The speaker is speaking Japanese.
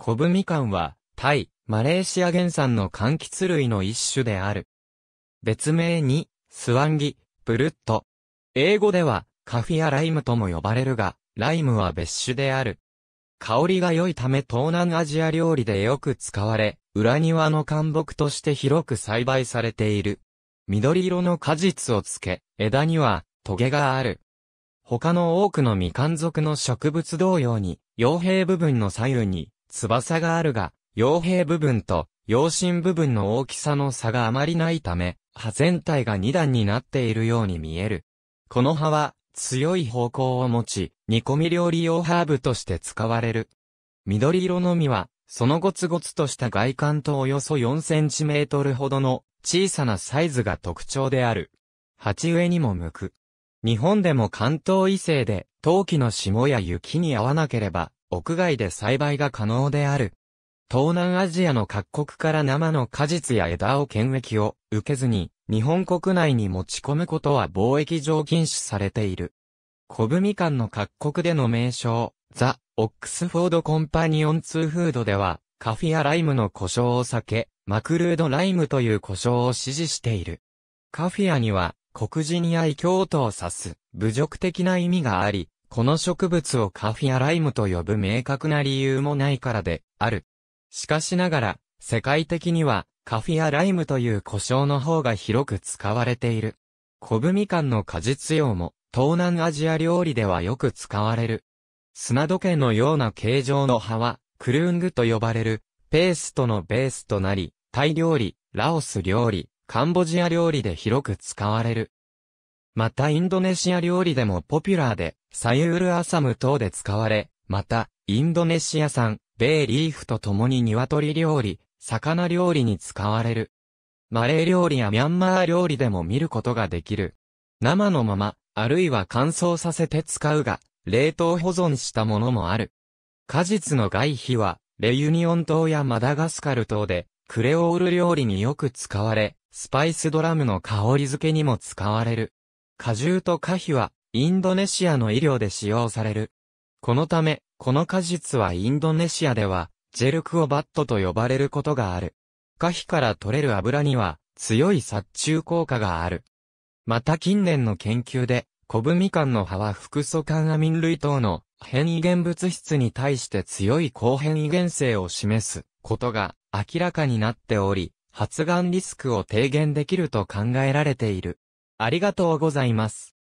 コブみカンは、タイ、マレーシア原産の柑橘類の一種である。別名に、スワンギ、ブルット。英語では、カフィアライムとも呼ばれるが、ライムは別種である。香りが良いため東南アジア料理でよく使われ、裏庭の干木として広く栽培されている。緑色の果実をつけ、枝には、トゲがある。他の多くのミカン属の植物同様に、傭兵部分の左右に、翼があるが、傭兵部分と陽心部分の大きさの差があまりないため、葉全体が2段になっているように見える。この葉は強い方向を持ち、煮込み料理用ハーブとして使われる。緑色の実は、そのゴツゴツとした外観とおよそ4センチメートルほどの小さなサイズが特徴である。鉢植えにも向く。日本でも関東異性で、陶器の霜や雪に合わなければ、屋外で栽培が可能である。東南アジアの各国から生の果実や枝を検疫を受けずに、日本国内に持ち込むことは貿易上禁止されている。コブみかんの各国での名称、ザ・オックスフォード・コンパニオン・ツーフードでは、カフィア・ライムの故障を避け、マクルード・ライムという故障を支持している。カフィアには、黒人や異教徒を指す、侮辱的な意味があり、この植物をカフィアライムと呼ぶ明確な理由もないからで、ある。しかしながら、世界的には、カフィアライムという呼称の方が広く使われている。コブみかんの果実用も、東南アジア料理ではよく使われる。砂時計のような形状の葉は、クルーングと呼ばれる、ペーストのベースとなり、タイ料理、ラオス料理、カンボジア料理で広く使われる。またインドネシア料理でもポピュラーで、サユールアサム等で使われ、また、インドネシア産、ベイリーフと共に鶏料理、魚料理に使われる。マレー料理やミャンマー料理でも見ることができる。生のまま、あるいは乾燥させて使うが、冷凍保存したものもある。果実の外皮は、レユニオン島やマダガスカル島で、クレオール料理によく使われ、スパイスドラムの香り付けにも使われる。果汁と果皮は、インドネシアの医療で使用される。このため、この果実はインドネシアでは、ジェルクオバットと呼ばれることがある。果皮から取れる油には、強い殺虫効果がある。また近年の研究で、コブミカンの葉は複素ンアミン類等の変異原物質に対して強い抗変異原性を示すことが明らかになっており、発がんリスクを低減できると考えられている。ありがとうございます。